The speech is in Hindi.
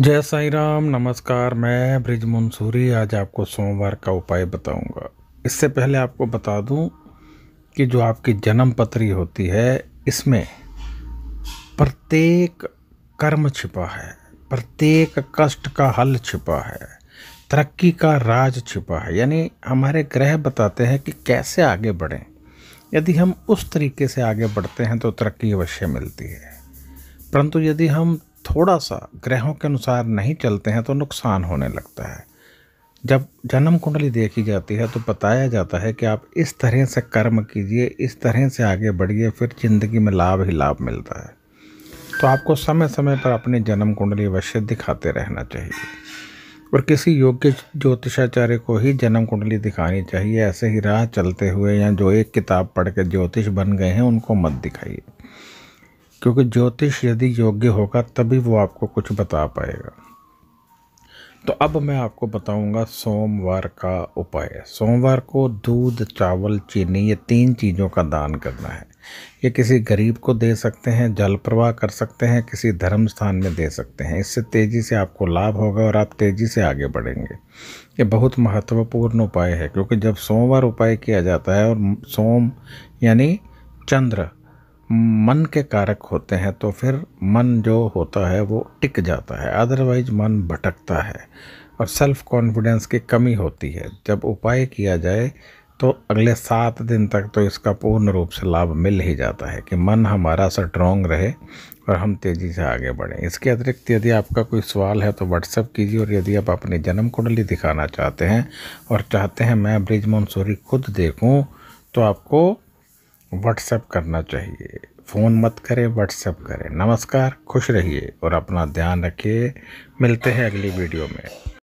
जय साई राम नमस्कार मैं ब्रिज मंसूरी आज आपको सोमवार का उपाय बताऊंगा इससे पहले आपको बता दूं कि जो आपकी जन्म पत्री होती है इसमें प्रत्येक कर्म छिपा है प्रत्येक कष्ट का हल छिपा है तरक्की का राज छिपा है यानी हमारे ग्रह बताते हैं कि कैसे आगे बढ़ें यदि हम उस तरीके से आगे बढ़ते हैं तो तरक्की अवश्य मिलती है परंतु यदि हम थोड़ा सा ग्रहों के अनुसार नहीं चलते हैं तो नुकसान होने लगता है जब जन्म कुंडली देखी जाती है तो बताया जाता है कि आप इस तरह से कर्म कीजिए इस तरह से आगे बढ़िए फिर ज़िंदगी में लाभ ही लाभ मिलता है तो आपको समय समय पर अपनी जन्म कुंडली अवश्य दिखाते रहना चाहिए और किसी योग्य ज्योतिषाचार्य को ही जन्म कुंडली दिखानी चाहिए ऐसे ही राह चलते हुए या जो एक किताब पढ़ के ज्योतिष बन गए हैं उनको मत दिखाइए क्योंकि ज्योतिष यदि योग्य होगा तभी वो आपको कुछ बता पाएगा तो अब मैं आपको बताऊंगा सोमवार का उपाय सोमवार को दूध चावल चीनी ये तीन चीज़ों का दान करना है ये किसी गरीब को दे सकते हैं जल प्रवाह कर सकते हैं किसी धर्म स्थान में दे सकते हैं इससे तेज़ी से आपको लाभ होगा और आप तेज़ी से आगे बढ़ेंगे ये बहुत महत्वपूर्ण उपाय है क्योंकि जब सोमवार उपाय किया जाता है और सोम यानी चंद्र मन के कारक होते हैं तो फिर मन जो होता है वो टिक जाता है अदरवाइज मन भटकता है और सेल्फ कॉन्फिडेंस की कमी होती है जब उपाय किया जाए तो अगले सात दिन तक तो इसका पूर्ण रूप से लाभ मिल ही जाता है कि मन हमारा स्ट्रॉन्ग रहे और हम तेज़ी से आगे बढ़ें इसके अतिरिक्त यदि आपका कोई सवाल है तो व्हाट्सअप कीजिए और यदि आप अपनी जन्म कुंडली दिखाना चाहते हैं और चाहते हैं मैं ब्रिज मंसूरी खुद देखूँ तो आपको व्हाट्सएप करना चाहिए फ़ोन मत करें व्हाट्सएप करें नमस्कार खुश रहिए और अपना ध्यान रखिए मिलते हैं अगली वीडियो में